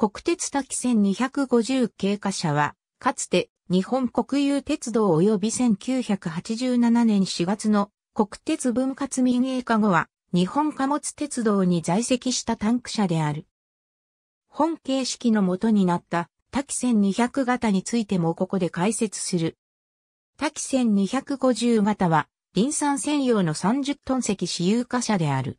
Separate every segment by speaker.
Speaker 1: 国鉄滝線250経過車は、かつて日本国有鉄道及び1987年4月の国鉄分割民営化後は、日本貨物鉄道に在籍したタンク車である。本形式の元になった滝線200型についてもここで解説する。滝線250型は、林産専用の30トン積私有貨車である。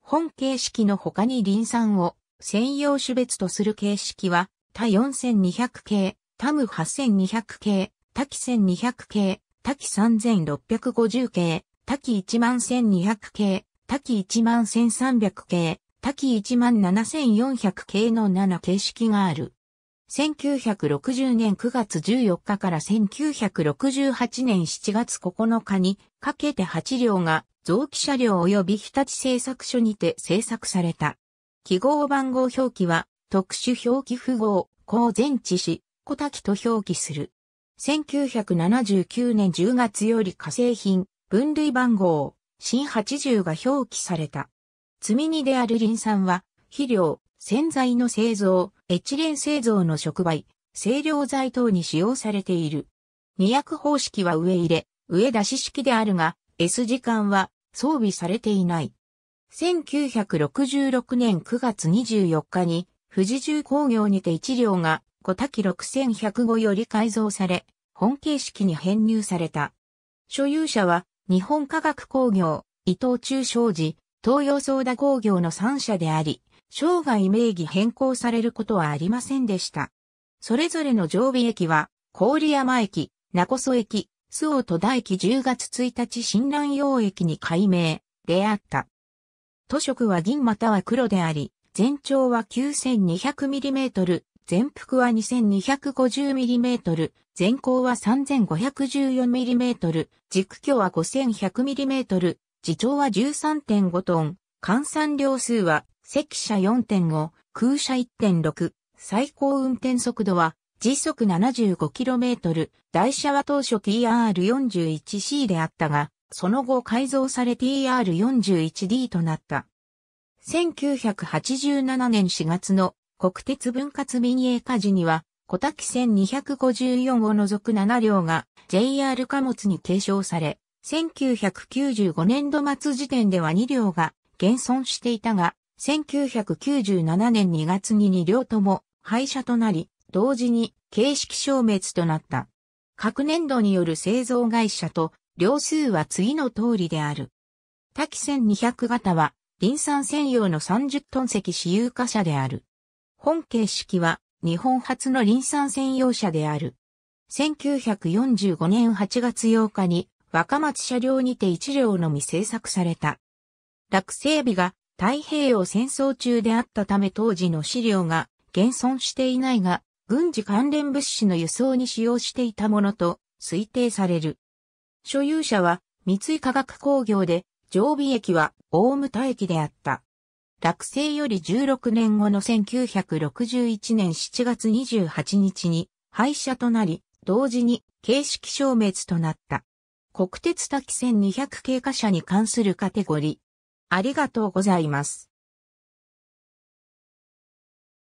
Speaker 1: 本形式の他に林産を専用種別とする形式は、他4200系、タム8200系、タキ1200系、タキ3650系、タキ11200系、タキ11300系、タキ17400系の7形式がある。1960年9月14日から1968年7月9日にかけて8両が臓器車両及び日立製作所にて製作された。記号番号表記は特殊表記符号、こ前置し、小滝と表記する。1979年10月より化成品、分類番号、新80が表記された。積み荷であるリン酸は、肥料、洗剤の製造、エチレン製造の触媒、清涼剤等に使用されている。二役方式は上入れ、上出し式であるが、S 時間は装備されていない。1966年9月24日に、富士重工業にて1両が、小滝6105より改造され、本形式に編入された。所有者は、日本科学工業、伊藤忠商事、東洋ソーダ工業の3社であり、生涯名義変更されることはありませんでした。それぞれの常備駅は、郡山駅、中曽駅、須尾戸田駅10月1日新南用駅に改名であった。塗色は銀または黒であり、全長は 9200mm、全幅は 2250mm、全高は 3514mm、軸距は 5100mm、自重は13.5トン、換算量数は赤車4.5、空車1.6、最高運転速度は時速 75km、台車は当初 TR41C であったが、その後改造され TR41D となった。1987年4月の国鉄分割民営化時には、小滝1 254を除く7両が JR 貨物に継承され、1995年度末時点では2両が減損していたが、1997年2月に2両とも廃車となり、同時に形式消滅となった。各年度による製造会社と両数は次の通りである。多機1200型は、林産専用の30トン積私有化車である。本形式は、日本初の林産専用車である。1945年8月8日に、若松車両にて1両のみ製作された。落成日が太平洋戦争中であったため当時の資料が現存していないが、軍事関連物資の輸送に使用していたものと推定される。所有者は三井化学工業で、常備駅は大牟田駅であった。落成より16年後の1961年7月28日に廃車となり、同時に形式消滅となった。国鉄滝1200経過車に関するカテゴリー。ありがとうございます。